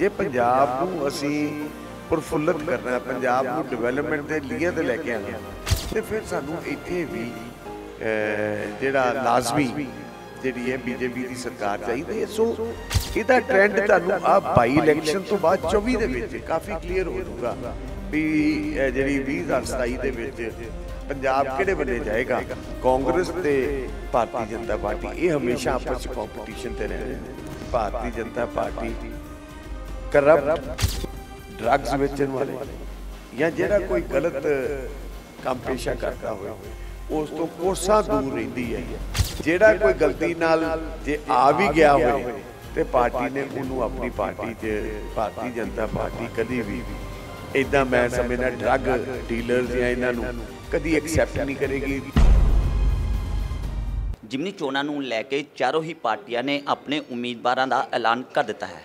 ਜੇ ਪੰਜਾਬ ਨੂੰ ਅਸੀਂ ਪਰਫੁੱਲਤ ਕਰਨਾ ਹੈ ਪੰਜਾਬ ਨੂੰ ਡਿਵੈਲਪਮੈਂਟ ਦੇ ਲੀਏ ਤੇ ਲੈ ਕੇ ਆਣਾ ਤੇ ਫਿਰ ਸਾਨੂੰ ਇੱਥੇ ਵੀ ਜਿਹੜਾ ਲਾਜ਼ਮੀ ਜਿਹੜੀ ਹੈ ਬੀਜੇਪੀ ਦੀ ਸਰਕਾਰ ਚਾਹੀਦੀ ਹੈ ਸੋ ਇਹਦਾ ਟ੍ਰੈਂਡ ਤੁਹਾਨੂੰ ਆ ਬਾਈ ਇਲੈਕਸ਼ਨ ਤੋਂ ਬਾਅਦ 24 ਦੇ ਵਿੱਚ ਕਾਫੀ ਕਲੀਅਰ ਹੋ ਜਾਊਗਾ ਵੀ ਜਿਹੜੀ 2027 ਦੇ ਵਿੱਚ ਪੰਜਾਬ ਕਿਹੜੇ ਬੰਨੇ ਜਾਏਗਾ ਕਾਂਗਰਸ ਤੇ ਭਾਰਤੀ ਜਨਤਾ ਪਾਰਟੀ ਇਹ ਹਮੇਸ਼ਾ ਆਪਸ ਵਿੱਚ ਕੰਪੀਟੀਸ਼ਨ ਤੇ ਰਹਿੰਦੇ ਨੇ Bharatiya Janata Party corrupt drugs ਵੇਚਣ ਵਾਲੇ ਜਾਂ ਜਿਹੜਾ ਕੋਈ ਗਲਤ ਕੰਮ ਪੇਸ਼ਾ ਕਰਦਾ ਹੋਵੇ ਉਸ ਤੋਂ ਕੋਸਾਂ ਦੂਰ ਰਹਿੰਦੀ ਹੈ ਜਿਹੜਾ ਕੋਈ ਗਲਤੀ ਨਾਲ ਜੇ ਆ ਵੀ ਗਿਆ ਹੋਵੇ ਤੇ ਪਾਰਟੀ ਨੇ ਉਹਨੂੰ ਆਪਣੀ ਪਾਰਟੀ 'ਚ ਭਾਰਤੀ ਜਨਤਾ ਪਾਰਟੀ ਕਦੀ ਵੀ ਇਦਾਂ ਮੈਂ ਸਮਝਦਾ ਡਰੱਗ ਡੀਲਰਸ ਜਾਂ ਇਹਨਾਂ ਨੂੰ ਕਦੀ ਐਕਸੈਪਟ ਨਹੀਂ ਕਰੇਗੀ ਜਿਮਨੀ ਚੋਣਾਂ ਨੂੰ ਲੈ ਕੇ ਚਾਰੋਂ ਹੀ ਪਾਰਟੀਆਂ ਨੇ ਆਪਣੇ ਉਮੀਦਵਾਰਾਂ ਦਾ ਐਲਾਨ ਕਰ ਦਿੱਤਾ ਹੈ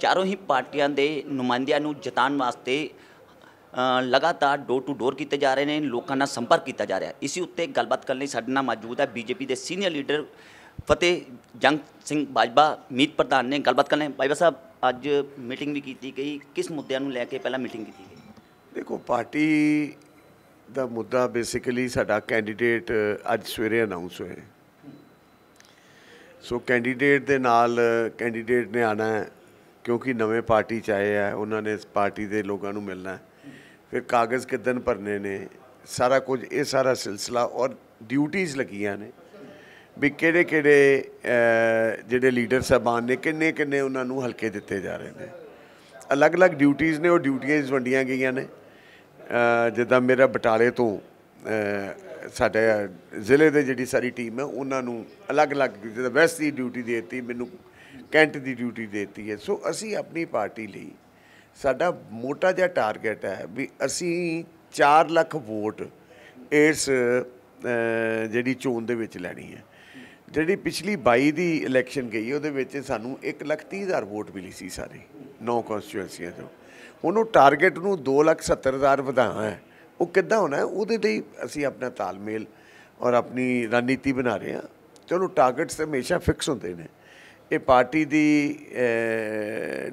ਚਾਰੋਂ ਹੀ ਪਾਰਟੀਆਂ ਦੇ ਨੁਮਾਇੰਦਿਆਂ ਨੂੰ ਜਤਾਨ ਵਾਸਤੇ ਲਗਾਤਾਰ ਡੋਰ ਟੂ ਡੋਰ ਕੀਤੇ ਜਾ ਰਹੇ ਨੇ ਲੋਕਾਂ ਨਾਲ ਸੰਪਰਕ ਕੀਤਾ ਜਾ ਰਿਹਾ ਇਸੇ ਉੱਤੇ ਗੱਲਬਾਤ ਕਰਨ ਲਈ ਸਾਡੇ ਨਾਲ ਮੌਜੂਦ ਹੈ ਬੀਜੇਪੀ ਦੇ ਸੀਨੀਅਰ ਲੀਡਰ ਫਤਿਹ ਜੰਗ ਸਿੰਘ ਬਾਜਵਾ ਮੀਤ ਪ੍ਰਧਾਨ ਨੇ ਗੱਲਬਾਤ ਕਰਨ ਲਈ ਬਾਜਵਾ ਸਾਹਿਬ ਅੱਜ ਮੀਟਿੰਗ ਵੀ ਕੀਤੀ ਗਈ ਕਿਸ ਮੁੱਦਿਆਂ ਨੂੰ ਲੈ ਕੇ ਪਹਿਲਾਂ ਮੀਟਿੰਗ ਕੀਤੀ ਗਈ ਦੇਖੋ ਪਾਰਟੀ ਦਾ ਮੁੱਦਾ ਬੇਸਿਕਲੀ ਸਾਡਾ ਕੈਂਡੀਡੇਟ ਅੱਜ ਸਵੇਰੇ ਅਨਾਉਂਸ ਹੋਇਆ ਸੋ ਕੈਂਡੀਡੇਟ ਦੇ ਨਾਲ ਕੈਂਡੀਡੇਟ ਨੇ ਆਣਾ ਹੈ ਕਿਉਂਕਿ ਨਵੇਂ ਪਾਰਟੀ ਚ ਆਏ ਆ ਉਹਨਾਂ ਨੇ ਇਸ ਪਾਰਟੀ ਦੇ ਲੋਕਾਂ ਨੂੰ ਮਿਲਣਾ ਹੈ ਫਿਰ ਕਾਗਜ਼ ਕਿਦਨ ਭਰਨੇ ਨੇ ਸਾਰਾ ਕੁਝ ਇਹ ਸਾਰਾ ਸਿਲਸਿਲਾ ਔਰ ਡਿਊਟੀਆਂ ਲੱਗੀਆਂ ਨੇ ਵੀ ਕਿਹੜੇ ਕਿਹੜੇ ਜਿਹੜੇ ਲੀਡਰ ਸਾਹਿਬਾਨ ਨੇ ਕਿੰਨੇ ਕਿੰਨੇ ਉਹਨਾਂ ਨੂੰ ਹਲਕੇ ਦਿੱਤੇ ਜਾ ਰਹੇ ਨੇ ਅਲੱਗ-ਅਲੱਗ ਡਿਊਟੀਆਂ ਨੇ ਉਹ ਡਿਊਟੀਆਂ ਵੰਡੀਆਂ ਗਈਆਂ ਨੇ ਜਿੱਦਾਂ ਮੇਰਾ ਬਟਾਲੇ ਤੋਂ ਸਾਡੇ ਜ਼ਿਲ੍ਹੇ ਦੇ ਜਿਹੜੀ ਸਾਰੀ ਟੀਮ ਹੈ ਉਹਨਾਂ ਨੂੰ ਅਲੱਗ-ਅਲੱਗ ਜਿੱਦਾਂ ਵੈਸਟ ਦੀ ਡਿਊਟੀ ਦੇ ਦਿੱਤੀ ਮੈਨੂੰ ਕੈਂਟ ਦੀ ਡਿਊਟੀ ਦਿੱਤੀ ਹੈ ਸੋ ਅਸੀਂ ਆਪਣੀ ਪਾਰਟੀ ਲਈ ਸਾਡਾ ਮੋਟਾ ਜਿਹਾ ਟਾਰਗੇਟ ਹੈ ਵੀ ਅਸੀਂ 4 ਲੱਖ ਵੋਟ ਇਸ ਜਿਹੜੀ ਚੋਣ ਦੇ ਵਿੱਚ ਲੈਣੀ ਹੈ ਜਿਹੜੀ ਪਿਛਲੀ 22 ਦੀ ਇਲੈਕਸ਼ਨ ਗਈ ਉਹਦੇ ਵਿੱਚ ਸਾਨੂੰ 1 ਲੱਖ 30 ਹਜ਼ਾਰ ਵੋਟ ਮਿਲੀ ਸੀ ਸਾਰੇ ਨੌ ਕਨਸਟੀਟੂਐਂਸੀਆਂ ਤੋਂ ਉਹਨੂੰ ਟਾਰਗੇਟ ਨੂੰ 2 ਲੱਖ 70 ਹਜ਼ਾਰ ਵਧਾਉਣਾ ਹੈ ਉਹ ਕਿੱਦਾਂ ਹੋਣਾ ਉਹਦੇ ਲਈ ਅਸੀਂ ਆਪਣਾ ਤਾਲਮੇਲ ਔਰ ਆਪਣੀ ਰਣਨੀਤੀ ਬਣਾ ਰਹੇ ਹਾਂ ਚਲੋ ਟਾਰਗੇਟਸ ਹਮੇਸ਼ਾ ਫਿਕਸ ਹੁੰਦੇ ਨੇ ਇਹ ਪਾਰਟੀ ਦੀ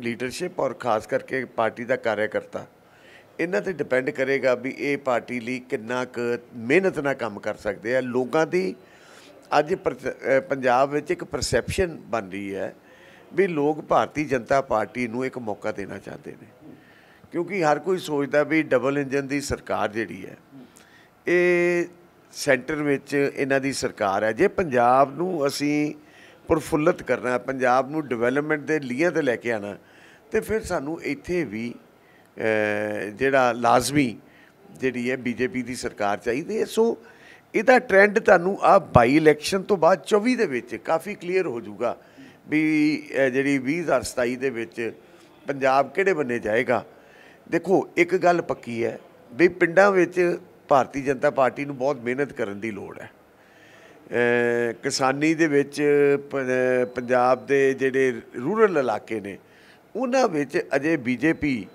ਲੀਡਰਸ਼ਿਪ ਔਰ ਖਾਸ ਕਰਕੇ ਪਾਰਟੀ ਦਾ ਕਾਰਜਕਰਤਾ ਇਹਨਾਂ ਤੇ ਡਿਪੈਂਡ ਕਰੇਗਾ ਵੀ ਇਹ ਪਾਰਟੀ ਲਈ ਕਿੰਨਾ ਕੁ ਮਿਹਨਤ ਨਾਲ ਕੰਮ ਕਰ ਸਕਦੇ ਆ ਲੋਕਾਂ ਦੀ ਅੱਜ ਪੰਜਾਬ ਵਿੱਚ ਇੱਕ ਪਰਸੈਪਸ਼ਨ ਬਣ ਰਹੀ ਹੈ ਵੀ ਲੋਕ ਭਾਰਤੀ ਜਨਤਾ ਪਾਰਟੀ ਨੂੰ ਇੱਕ ਮੌਕਾ ਦੇਣਾ ਚਾਹੁੰਦੇ ਨੇ ਕਿਉਂਕਿ ਹਰ ਕੋਈ ਸੋਚਦਾ ਵੀ ਡਬਲ ਇੰਜਨ ਦੀ ਸਰਕਾਰ ਜਿਹੜੀ ਹੈ ਇਹ ਸੈਂਟਰ ਵਿੱਚ ਇਹਨਾਂ ਦੀ ਸਰਕਾਰ ਹੈ ਜੇ ਪੰਜਾਬ ਨੂੰ ਅਸੀਂ ਪ੍ਰਫੁੱਲਤ ਕਰਨਾ ਪੰਜਾਬ ਨੂੰ ਡਿਵੈਲਪਮੈਂਟ ਦੇ ਲੀਹਾਂ ਤੇ ਲੈ ਕੇ ਆਣਾ ਤੇ ਫਿਰ ਸਾਨੂੰ ਇੱਥੇ ਵੀ ਜਿਹੜਾ ਲਾਜ਼ਮੀ ਜਿਹੜੀ ਹੈ ਬੀਜੇਪੀ ਦੀ ਸਰਕਾਰ ਚਾਹੀਦੀ ਹੈ ਸੋ ਇਹਦਾ ਟ੍ਰੈਂਡ ਤੁਹਾਨੂੰ ਆ ਬਾਈ ਇਲੈਕਸ਼ਨ ਤੋਂ ਬਾਅਦ 24 ਦੇ ਵਿੱਚ ਕਾਫੀ ਕਲੀਅਰ ਹੋ ਜਾਊਗਾ ਵੀ ਜਿਹੜੀ 2027 ਦੇ ਵਿੱਚ ਪੰਜਾਬ ਕਿਹੜੇ ਬੰਨੇ ਜਾਏਗਾ ਦੇਖੋ ਇੱਕ ਗੱਲ ਪੱਕੀ ਹੈ ਵੀ ਪਿੰਡਾਂ ਵਿੱਚ ਭਾਰਤੀ ਜਨਤਾ ਪਾਰਟੀ ਨੂੰ ਬਹੁਤ ਮਿਹਨਤ ਕਰਨ ਦੀ ਲੋੜ ਹੈ ਕਿਸਾਨੀ ਦੇ ਵਿੱਚ ਪੰਜਾਬ ਦੇ ਜਿਹੜੇ ਰੂਰਲ ਇਲਾਕੇ ਨੇ ਉਹਨਾਂ ਵਿੱਚ ਅਜੇ ਬੀਜੇਪੀ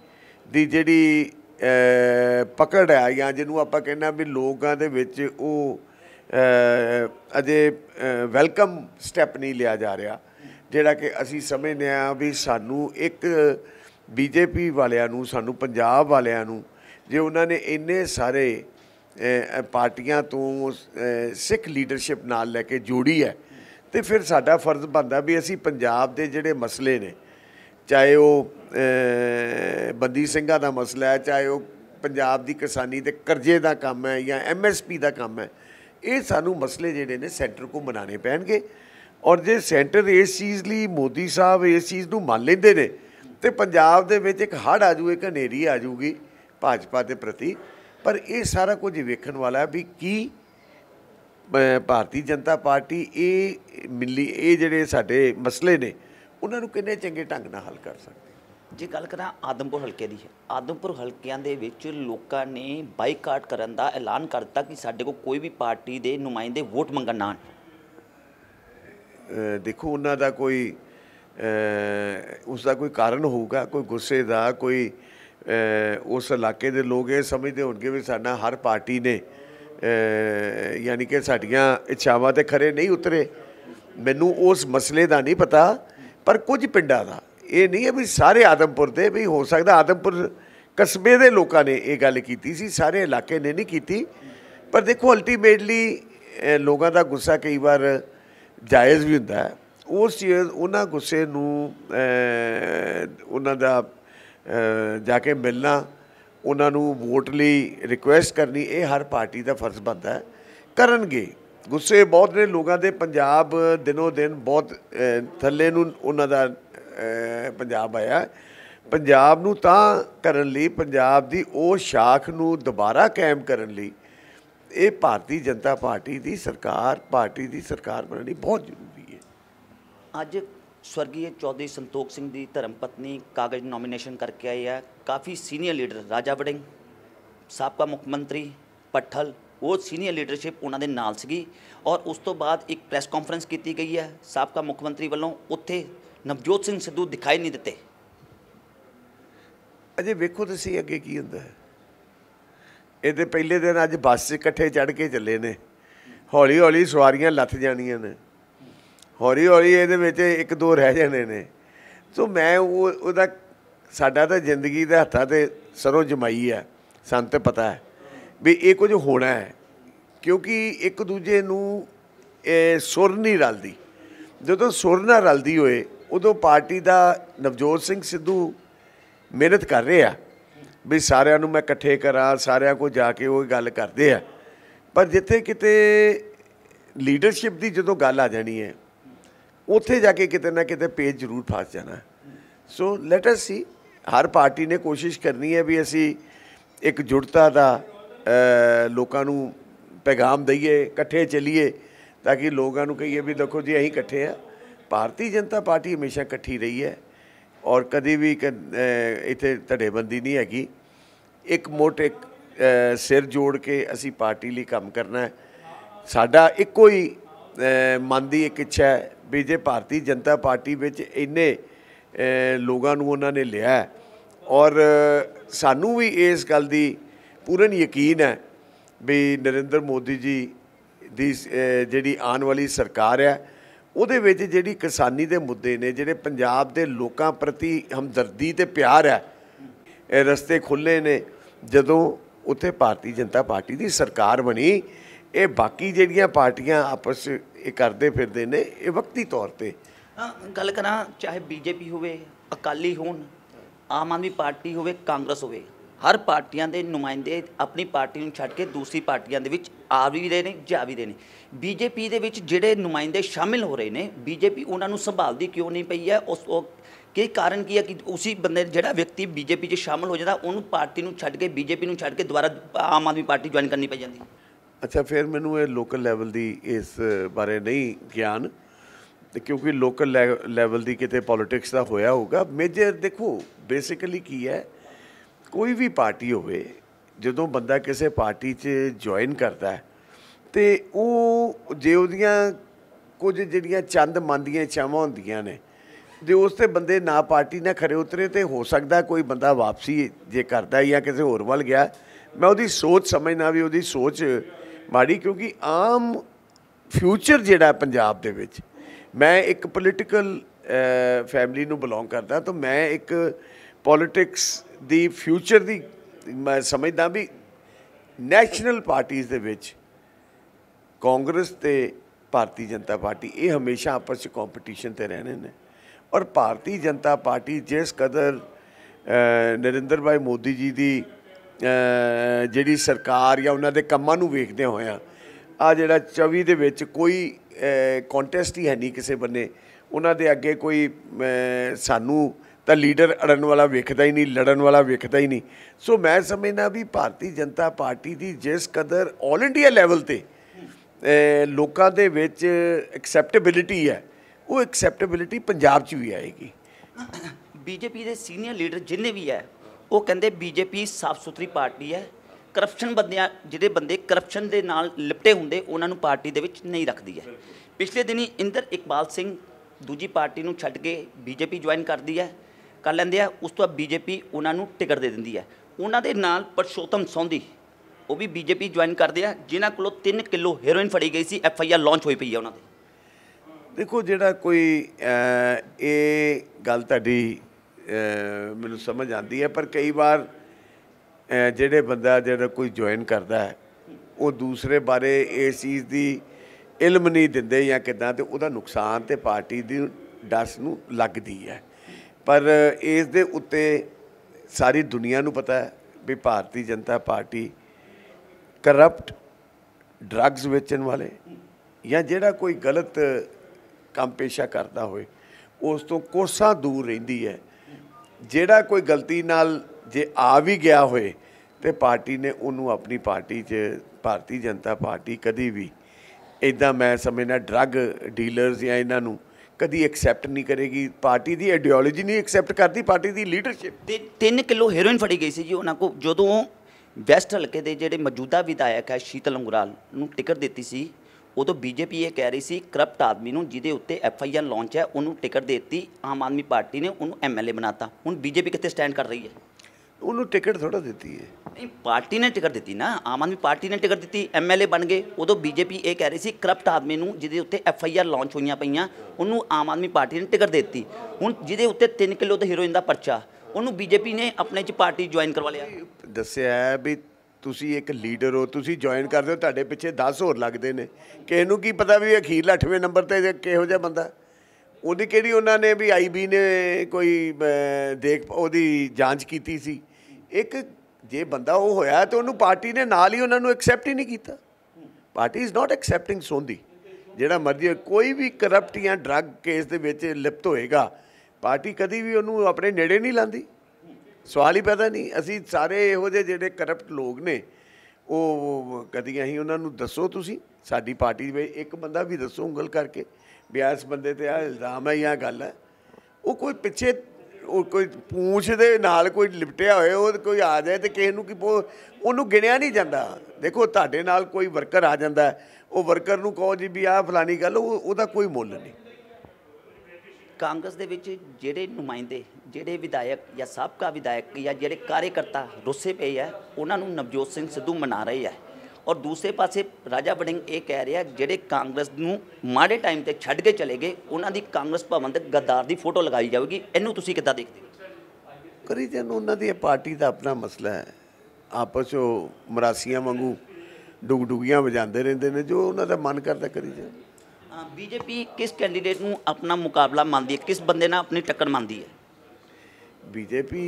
ਦੀ ਜਿਹੜੀ ਪਕੜ ਹੈ ਜਾਂ ਜਿਹਨੂੰ ਆਪਾਂ ਕਹਿੰਨਾ ਵੀ ਲੋਕਾਂ ਦੇ ਵਿੱਚ ਉਹ ਅਜੇ ਵੈਲਕਮ ਸਟੈਪ ਨਹੀਂ ਲਿਆ ਜਾ ਰਿਹਾ ਜਿਹੜਾ ਕਿ ਅਸੀਂ ਸਮਝਦੇ ਆ ਵੀ ਸਾਨੂੰ ਇੱਕ ਬੀਜੇਪੀ ਵਾਲਿਆਂ ਨੂੰ ਸਾਨੂੰ ਪੰਜਾਬ ਵਾਲਿਆਂ ਨੂੰ ਜੇ ਉਹਨਾਂ ਨੇ ਇੰਨੇ ਸਾਰੇ ਪਾਰਟੀਆਂ ਤੋਂ ਸਿੱਖ ਲੀਡਰਸ਼ਿਪ ਨਾਲ ਲੈ ਕੇ ਜੋੜੀ ਹੈ ਤੇ ਫਿਰ ਸਾਡਾ ਫਰਜ਼ ਬਣਦਾ ਵੀ ਅਸੀਂ ਪੰਜਾਬ ਦੇ ਜਿਹੜੇ ਮਸਲੇ ਨੇ ਚਾਹੇ ਉਹ ਬੰਦੀ ਸਿੰਘਾਂ ਦਾ ਮਸਲਾ ਹੈ ਚਾਹੇ ਉਹ ਪੰਜਾਬ ਦੀ ਕਿਸਾਨੀ ਤੇ ਕਰਜ਼ੇ ਦਾ ਕੰਮ ਹੈ ਜਾਂ ਐਮਐਸਪੀ ਦਾ ਕੰਮ ਹੈ ਇਹ ਸਾਨੂੰ ਮਸਲੇ ਜਿਹੜੇ ਨੇ ਸੈਂਟਰ ਕੋ ਮਨਾਣੇ ਪੈਣਗੇ ਔਰ ਜੇ ਸੈਂਟਰ ਇਸ ਚੀਜ਼ ਲਈ ਮੋਦੀ ਸਾਹਿਬ ਇਸ ਚੀਜ਼ ਨੂੰ ਮੰਨ ਲੈਂਦੇ ਨੇ ਤੇ ਪੰਜਾਬ ਦੇ ਵਿੱਚ ਇੱਕ ਹੜ ਆ ਜੂ ਇੱਕ ਹਨੇਰੀ ਆ ਜੂਗੀ ਭਾਜਪਾ ਦੇ ਪ੍ਰਤੀ ਪਰ ਇਹ ਸਾਰਾ ਕੁਝ ਵੇਖਣ ਵਾਲਾ ਵੀ ਕੀ ਭਾਰਤੀ ਜਨਤਾ ਪਾਰਟੀ ਇਹ ਮਿਲੀ ਇਹ ਜਿਹੜੇ ਸਾਡੇ ਮਸਲੇ ਨੇ ਉਹਨਾਂ ਨੂੰ ਕਿੰਨੇ ਚੰਗੇ ਢੰਗ ਨਾਲ ਹੱਲ ਕਰ ਸਕਦੇ ਜੇ ਗੱਲ ਕਰਾਂ ਆਦਮਪੁਰ ਹਲਕੇ ਦੀ ਆਦਮਪੁਰ ਹਲਕਿਆਂ ਦੇ ਵਿੱਚ ਲੋਕਾਂ ਨੇ ਬਾਈਕਾਟ ਕਰਨ ਦਾ ਐਲਾਨ ਕਰ ਦਿੱਤਾ ਕਿ ਸਾਡੇ ਕੋਲ ਕੋਈ ਵੀ ਪਾਰਟੀ ਦੇ ਨੁਮਾਇੰਦੇ ਵੋਟ ਮੰਗਣ ਨਾ ਦੇਖੋ ਉਹਨਾਂ ਦਾ ਕੋਈ ਉਸ ਦਾ ਕੋਈ ਕਾਰਨ ਹੋਊਗਾ ਕੋਈ ਗੁੱਸੇ ਦਾ ਕੋਈ ਉਸ ਇਲਾਕੇ ਦੇ ਲੋਕ ਇਹ ਸਮਝਦੇ ਹੋਣਗੇ ਵੀ ਸਾਡਾ ਹਰ ਪਾਰਟੀ ਨੇ ਯਾਨੀ ਕਿ ਸਾਡੀਆਂ ਇੱਛਾਵਾਂ ਤੇ ਖਰੇ ਨਹੀਂ ਉਤਰੇ ਮੈਨੂੰ ਉਸ ਮਸਲੇ ਦਾ ਨਹੀਂ ਪਤਾ ਪਰ ਕੁਝ ਪਿੰਡਾਂ ਦਾ ਇਹ ਨਹੀਂ ਹੈ ਵੀ ਸਾਰੇ ਆਦਮਪੁਰ ਦੇ ਵੀ ਹੋ ਸਕਦਾ ਆਦਮਪੁਰ ਕਸਬੇ ਦੇ ਲੋਕਾਂ ਨੇ ਇਹ ਗੱਲ ਕੀਤੀ ਸੀ ਸਾਰੇ ਇਲਾਕੇ ਨੇ ਨਹੀਂ ਕੀਤੀ ਪਰ ਦੇਖੋ ਅਲਟੀਮੇਟਲੀ ਲੋਕਾਂ ਦਾ ਗੁੱਸਾ ਕਈ ਵਾਰ ਜਾਇਜ਼ ਵੀ ਹੁੰਦਾ ਹੈ ਉਸ ਉਹਨਾਂ ਗੁੱਸੇ ਨੂੰ ਉਹਨਾਂ ਦਾ ਜਾ ਕੇ ਮਿਲਣਾ ਉਹਨਾਂ ਨੂੰ ਵੋਟ ਲਈ ਰਿਕੁਐਸਟ ਕਰਨੀ ਇਹ ਹਰ ਪਾਰਟੀ ਦਾ ਫਰਜ਼ ਬਣਦਾ ਹੈ ਕਰਨਗੇ ਗੁੱਸੇ ਬਹੁਤ ਨੇ ਲੋਕਾਂ ਦੇ ਪੰਜਾਬ ਦਿਨੋ ਦਿਨ ਬਹੁਤ ਥੱਲੇ ਨੂੰ ਉਹਨਾਂ ਦਾ ਪੰਜਾਬ ਆਇਆ ਪੰਜਾਬ ਨੂੰ ਤਾਂ ਕਰਨ ਲਈ ਪੰਜਾਬ ਦੀ ਉਹ ਸ਼ਾਖ ਨੂੰ ਦੁਬਾਰਾ ਕਾਇਮ ਕਰਨ ਲਈ ਇਹ ਭਾਰਤੀ ਜਨਤਾ ਪਾਰਟੀ ਦੀ ਸਰਕਾਰ ਪਾਰਟੀ ਦੀ ਸਰਕਾਰ ਬਣਨੀ ਬਹੁਤ ਜ਼ਰੂਰੀ ਹੈ ਅੱਜ ਸਵਰਗੀ ਚੌਧਰੀ ਸੰਤੋਖ ਸਿੰਘ ਦੀ ਧਰਮ ਪਤਨੀ ਕਾਗਜ਼ ਨੋਮੀਨੇਸ਼ਨ ਕਰਕੇ ਆਈ ਹੈ ਕਾਫੀ ਸੀਨੀਅਰ ਲੀਡਰ ਰਾਜਾ ਵੜਿੰਗ ਸਾਬਕਾ ਮੁੱਖ ਮੰਤਰੀ ਪੱਠਲ ਉਹ ਸੀਨੀਅਰ ਲੀਡਰਸ਼ਿਪ ਉਹਨਾਂ ਦੇ ਨਾਲ ਸੀਗੀ ਔਰ ਉਸ ਤੋਂ ਬਾਅਦ ਇੱਕ ਪ੍ਰੈਸ ਕਾਨਫਰੰਸ ਕੀਤੀ ਗਈ ਹੈ ਸਾਬਕਾ ਮੁੱਖ ਮੰਤਰੀ ਵੱਲੋਂ ਉੱਥੇ ਨਵਜੋਤ ਸਿੰਘ ਸਿੱਧੂ ਦਿਖਾਈ ਨਹੀਂ ਦਿੱਤੇ ਅਜੇ ਵੇਖੋ ਤੁਸੀਂ ਅੱਗੇ ਕੀ ਹੁੰਦਾ ਹੈ ਇਹਦੇ ਪਹਿਲੇ ਦਿਨ ਅੱਜ ਬੱਸ 'ਚ ਇਕੱਠੇ ਚੜ ਕੇ ਚੱਲੇ ਨੇ ਹੌਲੀ ਹੌਲੀ ਸਵਾਰੀਆਂ ਲੱਥ ਜਾਣੀਆਂ ਨੇ ਹੌਲੀ ਹੌਲੀ ਇਹਦੇ ਵਿੱਚ ਇੱਕ ਦੋ ਰਹਿ ਜਾਂਦੇ ਨੇ ਸੋ ਮੈਂ ਉਹ ਉਹਦਾ ਸਾਡਾ ਤਾਂ ਜ਼ਿੰਦਗੀ ਦੇ ਹੱਥਾਂ ਤੇ ਸਰੋਂ ਜਮਾਈ ਹੈ ਸੰਤ ਪਤਾ ਹੈ ਵੀ ਇਹ ਕੁਝ ਹੋਣਾ ਹੈ ਕਿਉਂਕਿ ਇੱਕ ਦੂਜੇ ਨੂੰ ਇਹ ਸੁਰ ਨਹੀਂ ਰਲਦੀ ਜਦੋਂ ਸੁਰ ਨਾਲ ਰਲਦੀ ਹੋਏ ਉਦੋਂ ਪਾਰਟੀ ਦਾ ਨਵਜੋਤ ਸਿੰਘ ਸਿੱਧੂ ਮਿਹਨਤ ਕਰ ਰਹੇ ਆ ਵੀ ਸਾਰਿਆਂ ਨੂੰ ਮੈਂ ਇਕੱਠੇ ਕਰਾਂ ਸਾਰਿਆਂ ਕੋ ਜਾ ਕੇ ਉਹ ਗੱਲ ਕਰਦੇ ਆ ਪਰ ਜਿੱਥੇ ਕਿਤੇ ਲੀਡਰਸ਼ਿਪ ਦੀ ਜਦੋਂ ਗੱਲ ਆ ਜਾਣੀ ਹੈ ਉੱਥੇ ਜਾ ਕੇ ਕਿਤੇ ਨਾ ਕਿਤੇ ਪੇਜ ਜ਼ਰੂਰ ਫਸ ਜਾਣਾ ਸੋ ਲੈਟ ਅਸ ਸੀ ਹਰ ਪਾਰਟੀ ਨੇ ਕੋਸ਼ਿਸ਼ ਕਰਨੀ ਹੈ ਵੀ ਅਸੀਂ ਇੱਕ ਜੁੜਤਾ ਦਾ ਲੋਕਾਂ ਨੂੰ ਪੈਗਾਮ ਦਈਏ ਇਕੱਠੇ ਚੱਲੀਏ ਤਾਂ ਕਿ ਲੋਕਾਂ ਨੂੰ ਕਹੀਏ ਵੀ ਦੇਖੋ ਜੀ ਅਸੀਂ ਇਕੱਠੇ ਆ ਭਾਰਤੀ ਜਨਤਾ ਪਾਰਟੀ ਹਮੇਸ਼ਾ ਇਕੱਠੀ ਰਹੀ ਹੈ ਔਰ ਕਦੀ ਵੀ ਇੱਥੇ ਧੜੇਬੰਦੀ ਨਹੀਂ ਹੈਗੀ ਇੱਕ ਮੋਟੇ ਸਿਰ ਜੋੜ ਕੇ ਅਸੀਂ ਪਾਰਟੀ ਲਈ ਕੰਮ ਕਰਨਾ ਹੈ ਸਾਡਾ ਇੱਕੋ ਹੀ ਮਨ ਦੀ ਇੱਕ ਇੱਛਾ ਹੈ ਵੀ ਜੇ ਭਾਰਤੀ ਜਨਤਾ ਪਾਰਟੀ ਵਿੱਚ ਇੰਨੇ ਲੋਕਾਂ ਨੂੰ ਉਹਨਾਂ ਨੇ ਲਿਆ ਔਰ ਸਾਨੂੰ ਵੀ ਇਸ ਗੱਲ ਦੀ ਪੂਰਨ ਯਕੀਨ ਹੈ ਵੀ ਨਰਿੰਦਰ ਮੋਦੀ ਜੀ ਦੀ ਜਿਹੜੀ ਆਉਣ ਵਾਲੀ ਸਰਕਾਰ ਹੈ ਉਹਦੇ ਵਿੱਚ ਜਿਹੜੀ ਕਿਸਾਨੀ ਦੇ ਮੁੱਦੇ ਨੇ ਜਿਹੜੇ ਪੰਜਾਬ ਦੇ ਲੋਕਾਂ ਪ੍ਰਤੀ ਹਮਦਰਦੀ ਤੇ ਪਿਆਰ ਹੈ ਇਹ ਰਸਤੇ ਖੁੱਲੇ ਨੇ ਜਦੋਂ ਉੱਥੇ ਭਾਰਤੀ ਜਨਤਾ ਪਾਰਟੀ ਦੀ ਸਰਕਾਰ ਬਣੀ ਇਹ ਬਾਕੀ ਜਿਹੜੀਆਂ ਪਾਰਟੀਆਂ ਆਪਸ ਇਹ ਕਰਦੇ ਫਿਰਦੇ ਨੇ ਇਹ ਵਕਤੀ ਤੌਰ ਤੇ ਗੱਲ ਕਰਾਂ ਚਾਹੇ ਬੀਜੇਪੀ ਹੋਵੇ ਅਕਾਲੀ ਹੋਣ ਆਮ ਆਦਮੀ ਪਾਰਟੀ ਹੋਵੇ ਕਾਂਗਰਸ ਹੋਵੇ ਹਰ ਪਾਰਟੀਆਂ ਦੇ ਨੁਮਾਇੰਦੇ ਆਪਣੀ ਪਾਰਟੀ ਨੂੰ ਛੱਡ ਕੇ ਦੂਸਰੀ ਪਾਰਟੀਆਂ ਦੇ ਵਿੱਚ ਆ ਵੀ ਰਹੇ ਨੇ ਜਾ ਵੀ ਰਹੇ ਨੇ ਬੀਜੇਪੀ ਦੇ ਵਿੱਚ ਜਿਹੜੇ ਨੁਮਾਇੰਦੇ ਸ਼ਾਮਿਲ ਹੋ ਰਹੇ ਨੇ ਬੀਜੇਪੀ ਉਹਨਾਂ ਨੂੰ ਸੰਭਾਲਦੀ ਕਿਉਂ ਨਹੀਂ ਪਈ ਹੈ ਉਸ ਕੀ ਕਾਰਨ ਕੀ ਹੈ ਕਿ ਉਸੇ ਬੰਦੇ ਜਿਹੜਾ ਵਿਅਕਤੀ ਬੀਜੇਪੀ 'ਚ ਸ਼ਾਮਲ ਹੋ ਜਾਂਦਾ ਉਹਨੂੰ ਪਾਰਟੀ ਨੂੰ ਛੱਡ ਕੇ ਬੀਜੇਪੀ ਨੂੰ ਛੱਡ ਕੇ ਦੁਬਾਰਾ ਆਮ ਆਦਮੀ ਪਾਰਟੀ ਜੁਆਇਨ ਕਰਨੀ ਪੈ ਜਾਂਦੀ ਹੈ ਅੱਛਾ ਫਿਰ ਮੈਨੂੰ ਇਹ ਲੋਕਲ ਲੈਵਲ ਦੀ ਇਸ ਬਾਰੇ ਨਹੀਂ ਗਿਆਨ ਤੇ ਕਿਉਂਕਿ ਲੋਕਲ ਲੈਵਲ ਦੀ ਕਿਤੇ ਪੋਲਿਟਿਕਸ ਦਾ ਹੋਇਆ ਹੋਗਾ ਮੇਜਰ ਦੇਖੋ ਬੇਸਿਕਲੀ ਕੀ ਹੈ ਕੋਈ ਵੀ ਪਾਰਟੀ ਹੋਵੇ ਜਦੋਂ ਬੰਦਾ ਕਿਸੇ ਪਾਰਟੀ 'ਚ ਜੁਆਇਨ ਕਰਦਾ ਹੈ ਤੇ ਉਹ ਜੇ ਉਹਦੀਆਂ ਕੁਝ ਜਿਹੜੀਆਂ ਚੰਦ ਮੰਦੀਆਂ ਚਾਹਾਂ ਹੁੰਦੀਆਂ ਨੇ ਜੇ ਉਸ ਤੇ ਬੰਦੇ ਨਾ ਪਾਰਟੀ ਨਾਲ ਖਰੇ ਉਤਰੇ ਤੇ ਹੋ ਸਕਦਾ ਕੋਈ ਬੰਦਾ ਵਾਪਸੀ ਜੇ ਕਰਦਾ ਜਾਂ ਕਿਸੇ ਹੋਰ ਵੱਲ ਗਿਆ ਮੈਂ ਉਹਦੀ ਸੋਚ ਸਮਝਣਾ ਵੀ ਉਹਦੀ ਸੋਚ ਮਾੜੀ ਕਿਉਂਕਿ ਆਮ ਫਿਊਚਰ ਜਿਹੜਾ ਪੰਜਾਬ ਦੇ ਵਿੱਚ ਮੈਂ ਇੱਕ ਪੋਲੀਟੀਕਲ ਫੈਮਿਲੀ ਨੂੰ ਬਿਲੋਂਗ ਕਰਦਾ ਤਾਂ ਮੈਂ ਇੱਕ ਪੋਲਿਟਿਕਸ ਦੀ ਫਿਊਚਰ ਦੀ ਮੈਂ ਸਮਝਦਾ ਵੀ ਨੈਸ਼ਨਲ ਪਾਰਟੀਆਂ ਦੇ ਵਿੱਚ ਕਾਂਗਰਸ ਤੇ ਭਾਰਤੀ ਜਨਤਾ ਪਾਰਟੀ ਇਹ ਹਮੇਸ਼ਾ ਆਪਸ ਵਿੱਚ ਕੰਪੀਟੀਸ਼ਨ ਤੇ ਰਹਿਣੇ ਨੇ ਔਰ ਭਾਰਤੀ ਜਨਤਾ ਪਾਰਟੀ ਜਿਸ ਕਦਰ ਨਰਿੰਦਰ ਭਾਈ ਮੋਦੀ ਜੀ ਦੀ ਜਿਹੜੀ ਸਰਕਾਰ ਜਾਂ ਉਹਨਾਂ ਦੇ ਕੰਮਾਂ ਨੂੰ ਵੇਖਦੇ ਹੋਇਆ ਆ ਜਿਹੜਾ 24 ਦੇ ਵਿੱਚ ਕੋਈ ਕੰਟੈਸਟ ਹੀ ਹੈ ਨਹੀਂ ਕਿਸੇ ਬੰਨੇ ਉਹਨਾਂ ਦੇ ਅੱਗੇ ਕੋਈ ਸਾਨੂੰ ਤਾਂ ਲੀਡਰ ਅੜਨ ਵਾਲਾ ਵੇਖਦਾ ਹੀ ਨਹੀਂ ਲੜਨ ਵਾਲਾ ਵੇਖਦਾ ਹੀ ਨਹੀਂ ਸੋ ਮੈਂ ਸਮਝਦਾ ਵੀ ਭਾਰਤੀ ਜਨਤਾ ਪਾਰਟੀ ਦੀ ਜਿਸ ਕਦਰ 올 ਇੰਡੀਆ ਲੈਵਲ ਤੇ ਲੋਕਾਂ ਦੇ ਵਿੱਚ ਐਕਸੈਪਟੇਬਿਲਿਟੀ ਹੈ ਉਹ ਐਕਸੈਪਟੇਬਿਲਿਟੀ ਪੰਜਾਬ 'ਚ ਵੀ ਆਏਗੀ ਬੀਜੇਪੀ ਦੇ ਸੀਨੀਅਰ ਲੀਡਰ ਜਿੰਨੇ ਵੀ ਹੈ ਉਹ ਕਹਿੰਦੇ ਬੀਜੇਪੀ ਸਾਫ ਸੁਥਰੀ ਪਾਰਟੀ ਹੈ ਕਰਪਸ਼ਨ ਬੰਦਿਆਂ ਜਿਹਦੇ ਬੰਦੇ ਕਰਪਸ਼ਨ ਦੇ ਨਾਲ ਲਿਪਟੇ ਹੁੰਦੇ ਉਹਨਾਂ ਨੂੰ ਪਾਰਟੀ ਦੇ ਵਿੱਚ ਨਹੀਂ ਰੱਖਦੀ ਹੈ ਪਿਛਲੇ ਦਿਨੀ ਇੰਦਰ ਇਕਬਾਲ ਸਿੰਘ ਦੂਜੀ ਪਾਰਟੀ ਨੂੰ ਛੱਡ ਕੇ ਬੀਜੇਪੀ ਜੁਆਇਨ ਕਰਦੀ ਹੈ ਕਰ ਲੈਂਦੇ ਆ ਉਸ ਤੋਂ ਬਾਅਦ ਬੀਜੇਪੀ ਉਹਨਾਂ ਨੂੰ ਟਿਕਟ ਦੇ ਦਿੰਦੀ ਹੈ ਉਹਨਾਂ ਦੇ ਨਾਲ ਪਰਸ਼ੋਤਮ ਸੌਂਦੀ ਉਹ ਵੀ ਬੀਜੇਪੀ ਜੁਆਇਨ ਕਰਦੇ ਆ ਜਿਨ੍ਹਾਂ ਕੋਲੋਂ 3 ਕਿਲੋ ਹੈਰੋਇਨ ਫੜੀ ਗਈ ਸੀ ਐਫ ਆਈ ਆਰ ਲਾਂਚ ਹੋਈ ਪਈ ਹੈ ਉਹਨਾਂ ਦੇ ਦੇਖੋ ਜਿਹੜਾ ਕੋਈ ਇਹ ਗੱਲ ਤੁਹਾਡੀ ਮੈਨੂੰ ਸਮਝ ਆਂਦੀ ਹੈ ਪਰ ਕਈ ਵਾਰ ਜਿਹੜੇ ਬੰਦਾ ਜਿਹੜਾ ਕੋਈ ਜੁਆਇਨ ਕਰਦਾ ਹੈ ਉਹ ਦੂਸਰੇ ਬਾਰੇ ਇਸ ਚੀਜ਼ ਦੀ ਇਲਮ ਨਹੀਂ ਦਿੰਦੇ ਜਾਂ ਕਿਦਾਂ ਤੇ ਉਹਦਾ ਨੁਕਸਾਨ ਤੇ ਪਾਰਟੀ ਦੀ ਡਸ ਨੂੰ ਲੱਗਦੀ ਹੈ ਪਰ ਇਸ ਦੇ ਉੱਤੇ ਸਾਰੀ ਦੁਨੀਆ ਨੂੰ ਪਤਾ ਹੈ ਵੀ Bharatiya Janata Party corrupt drugs ਵੇਚਣ ਵਾਲੇ ਜਾਂ ਜਿਹੜਾ ਕੋਈ ਗਲਤ ਕੰਮ ਪੇਸ਼ਾ ਕਰਦਾ ਹੋਵੇ ਉਸ ਤੋਂ ਕੋਸਾਂ ਦੂਰ ਰਹਿੰਦੀ ਹੈ ਜਿਹੜਾ ਕੋਈ ਗਲਤੀ ਨਾਲ ਜੇ ਆ ਵੀ ਗਿਆ ਹੋਏ ਤੇ ਪਾਰਟੀ ਨੇ ਉਹਨੂੰ ਆਪਣੀ ਪਾਰਟੀ 'ਚ ਭਾਰਤੀ ਜਨਤਾ ਪਾਰਟੀ ਕਦੀ ਵੀ ਇਦਾਂ ਮੈਂ ਸਮਝਣਾ ਡਰੱਗ ਡੀਲਰਸ ਜਾਂ ਇਹਨਾਂ ਨੂੰ ਕਦੀ ਐਕਸੈਪਟ ਨਹੀਂ ਕਰੇਗੀ ਪਾਰਟੀ ਦੀ ਆਈਡੀਓਲੋਜੀ ਨਹੀਂ ਐਕਸੈਪਟ ਕਰਦੀ ਪਾਰਟੀ ਦੀ ਲੀਡਰਸ਼ਿਪ ਤੇ 3 ਕਿਲੋ ਹੈਰੋਇਨ ਫੜੀ ਗਈ ਸੀ ਜੀ ਉਹਨਾਂ ਕੋ ਜਦੋਂ ਵੈਸਟ ਹਲਕੇ ਦੇ ਜਿਹੜੇ ਮੌਜੂਦਾ ਵਿਧਾਇਕ ਹੈ ਸ਼ੀਤਲ ਅੰਗਰਾਲ ਨੂੰ ਟਿਕਟ ਦਿੱਤੀ ਸੀ ਉਦੋਂ ਬੀਜੇਪੀ ਇਹ ਕਹਿ ਰਹੀ ਸੀ ਕਰਪਟ ਆਦਮੀ ਨੂੰ ਜਿਹਦੇ ਉੱਤੇ ਐਫ ਆਈ ਆਰ ਲਾਂਚ ਹੈ ਉਹਨੂੰ ਟਿਕਟ ਦਿੱਤੀ ਆਮ ਆਦਮੀ ਪਾਰਟੀ ਨੇ ਉਹਨੂੰ ਐਮ ਐਲ ਏ ਬਣਾਤਾ ਹੁਣ ਬੀਜੇਪੀ ਕਿੱਥੇ ਸਟੈਂਡ ਕਰ ਰਹੀ ਹੈ ਉਹਨੂੰ ਟਿਕਟ ਥੋੜਾ ਦਿੱਤੀ ਹੈ ਨਹੀਂ ਪਾਰਟੀ ਨੇ ਟਿਕਟ ਦਿੱਤੀ ਨਾ ਆਮ ਆਦਮੀ ਪਾਰਟੀ ਨੇ ਟਿਕਟ ਦਿੱਤੀ ਐਮ ਐਲ ਏ ਬਣ ਗਏ ਉਦੋਂ ਬੀਜੇਪੀ ਇਹ ਕਹਿ ਰਹੀ ਸੀ ਕਰਪਟ ਆਦਮੀ ਨੂੰ ਜਿਹਦੇ ਉੱਤੇ ਐਫ ਆਈ ਆਰ ਲਾਂਚ ਹੋਈਆਂ ਪਈਆਂ ਉਹਨੂੰ ਆਮ ਆਦਮੀ ਪਾਰਟੀ ਨੇ ਟਿਕਟ ਦਿੱਤੀ ਹੁਣ ਜਿਹਦੇ ਉੱਤੇ 3 ਕਿਲੋ ਦਾ ਹੀਰੋਇਨ ਦਾ ਪਰਚਾ ਉਹਨੂੰ ਬੀਜੇਪੀ ਨੇ ਆਪਣੇ ਚ ਪਾਰਟੀ ਜੁਆਇਨ ਕਰਵਾ ਲਿਆ ਦੱਸਿਆ ਵੀ ਤੁਸੀਂ ਇੱਕ ਲੀਡਰ ਹੋ ਤੁਸੀਂ ਜੁਆਇਨ ਕਰਦੇ ਹੋ ਤੁਹਾਡੇ ਪਿੱਛੇ 10 ਹੋਰ ਲੱਗਦੇ ਨੇ ਕਿ ਨੂੰ ਕੀ ਪਤਾ ਵੀ ਅਖੀਰ 8ਵੇਂ ਨੰਬਰ ਤੇ ਕਿਹੋ ਜਿਹਾ ਬੰਦਾ ਉਹਦੀ ਕਿਹੜੀ ਉਹਨਾਂ ਨੇ ਵੀ ਆਈਬੀ ਨੇ ਕੋਈ ਦੇਖ ਉਹਦੀ ਜਾਂਚ ਕੀਤੀ ਸੀ ਇੱਕ ਜੇ ਬੰਦਾ ਉਹ ਹੋਇਆ ਤੇ ਉਹਨੂੰ ਪਾਰਟੀ ਨੇ ਨਾਲ ਹੀ ਉਹਨਾਂ ਨੂੰ ਐਕਸੈਪਟ ਹੀ ਨਹੀਂ ਕੀਤਾ ਪਾਰਟੀ ਇਜ਼ ਨਾਟ ਐਕਸੈਪਟਿੰਗ ਸੋਂਦੀ ਜਿਹੜਾ ਮਰਜ਼ੀ ਕੋਈ ਵੀ ਕਰਪਟ ਜਾਂ ਡਰੱਗ ਕੇਸ ਦੇ ਵਿੱਚ ਲਿਪਤ ਹੋਏਗਾ ਪਾਰਟੀ ਕਦੀ ਵੀ ਉਹਨੂੰ ਆਪਣੇ ਨੇੜੇ ਨਹੀਂ ਲਾਂਦੀ ਸਵਾਲ ਹੀ ਪੈਦਾ ਨਹੀਂ ਅਸੀਂ ਸਾਰੇ ਇਹੋ ਜਿਹੇ ਜਿਹੜੇ ਕਰਪਟ ਲੋਕ ਨੇ ਉਹ ਕਦੀ ਅਸੀਂ ਉਹਨਾਂ ਨੂੰ ਦੱਸੋ ਤੁਸੀਂ ਸਾਡੀ ਪਾਰਟੀ ਦੇ ਇੱਕ ਬੰਦਾ ਵੀ ਦੱਸੋ ਉਂਗਲ ਕਰਕੇ ਬਿਆਸ ਬੰਦੇ ਤੇ ਆ ਇਲਜ਼ਾਮ ਹੈ ਜਾਂ ਗੱਲ ਹੈ ਉਹ ਕੋਈ ਪਿੱਛੇ ਉਹ ਕੋਈ ਪੁੱਛਦੇ ਨਾਲ ਕੋਈ ਲਿਪਟਿਆ ਹੋਏ ਉਹ ਕੋਈ ਆ ਜਾਏ ਤੇ ਕਿਸੇ ਨੂੰ ਕੀ ਉਹਨੂੰ ਗਿਣਿਆ ਨਹੀਂ ਜਾਂਦਾ ਦੇਖੋ ਤੁਹਾਡੇ ਨਾਲ ਕੋਈ ਵਰਕਰ ਆ ਜਾਂਦਾ ਉਹ ਵਰਕਰ ਨੂੰ ਕਹੋ ਜੀ ਵੀ ਆ ਫਲਾਨੀ ਗੱਲ ਉਹਦਾ ਕੋਈ ਮੁੱਲ ਨਹੀਂ ਕਾਂਗਰਸ ਦੇ ਵਿੱਚ ਜਿਹੜੇ ਨੁਮਾਇੰਦੇ ਜਿਹੜੇ ਵਿਧਾਇਕ ਜਾਂ ਸਾਬਕਾ ਵਿਧਾਇਕ ਜਾਂ ਜਿਹੜੇ ਕਾਰਜਕਰਤਾ ਰੁੱਸੇ ਪਏ ਆ ਉਹਨਾਂ ਨੂੰ ਨਵਜੋਤ ਸਿੰਘ ਸਿੱਧੂ ਮਨਾ ਰਹੇ ਆ ਔਰ ਦੂਸਰੇ ਪਾਸੇ ਰਾਜਾ ਬੜਿੰਗ ਇਹ ਕਹਿ ਰਿਹਾ ਜਿਹੜੇ ਕਾਂਗਰਸ ਨੂੰ ਮਾੜੇ ਟਾਈਮ ਤੇ ਛੱਡ ਕੇ ਚਲੇ ਗਏ ਉਹਨਾਂ ਦੀ ਕਾਂਗਰਸ ਭਵਨ ਤੇ ਗੱਦਾਰ ਦੀ ਫੋਟੋ ਲਗਾਈ ਜਾਵੇਗੀ ਇਹਨੂੰ ਤੁਸੀਂ ਕਿੱਦਾਂ ਦੇਖਦੇ ਹੋ ਕਰੀ ਜਨ ਉਹਨਾਂ ਦੀ ਪਾਰਟੀ ਦਾ ਆਪਣਾ ਮਸਲਾ ਹੈ ਆਪਸ ਵਿੱਚ ਮਰਾਸੀਆਂ ਵਾਂਗੂ ਡੁਗਡੁਗੀਆਂ ਵਜਾਉਂਦੇ ਰਹਿੰਦੇ ਨੇ ਜੋ ਉਹਨਾਂ ਦਾ ਮਨ ਕਰਦਾ ਕਰੀ ਜਾਣ ਬੀਜੇਪੀ ਕਿਸ ਕੈਂਡੀਡੇਟ ਨੂੰ ਆਪਣਾ ਮੁਕਾਬਲਾ ਮੰਨਦੀ ਹੈ ਕਿਸ ਬੰਦੇ ਨਾਲ ਆਪਣੀ ਟੱਕਰ ਮੰਨਦੀ ਹੈ ਬੀਜੇਪੀ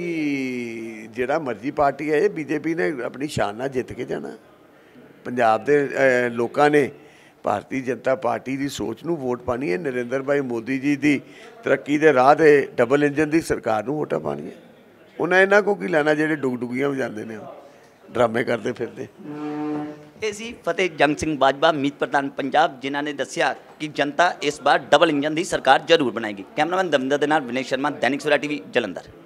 ਜਿਹੜਾ ਮਰਜ਼ੀ ਪਾਰਟੀ ਹੈ ਇਹ ਬੀਜੇਪੀ ਨੇ ਆਪਣੀ ਸ਼ਾਨ ਨਾਲ ਜਿੱਤ ਕੇ ਜਾਣਾ ਪੰਜਾਬ ਦੇ ਲੋਕਾਂ ਨੇ ਭਾਰਤੀ ਜਨਤਾ ਪਾਰਟੀ ਦੀ ਸੋਚ ਨੂੰ ਵੋਟ ਪਾਣੀ ਹੈ ਨਰਿੰਦਰ ਭਾਈ ਮੋਦੀ ਜੀ ਦੀ ਤਰੱਕੀ ਦੇ ਰਾਹ ਤੇ ਡਬਲ ਇੰਜਨ ਦੀ ਸਰਕਾਰ ਨੂੰ ਵੋਟਾਂ ਪਾਣੀ ਹੈ ਉਹਨਾਂ ਇਹਨਾਂ ਕੋ ਕੀ ਲੈਣਾ ਜਿਹੜੇ ਡੁਗੀਆਂ ਵਜਾਉਂਦੇ ਨੇ ਡਰਾਮੇ ਕਰਦੇ ਫਿਰਦੇ ਇਹ ਸੀ ਫਤਿਹ ਜੰਗ ਸਿੰਘ ਬਾਜਵਾ ਮੀਤ ਪ੍ਰਧਾਨ ਪੰਜਾਬ ਜਿਨ੍ਹਾਂ ਨੇ ਦੱਸਿਆ ਕਿ ਜਨਤਾ ਇਸ ਵਾਰ ਡਬਲ ਇੰਜਨ ਦੀ ਸਰਕਾਰ ਜ਼ਰੂਰ ਬਣਾਏਗੀ ਕੈਮਰਾਮੈਨ ਦਮਦਰ ਦੇ ਨਾਲ ਵਿਨੇਸ਼ ਸ਼ਰਮਾ ਦੈਨਿਕ ਸੁਰਾ ਟੀਵੀ ਜਲੰਧਰ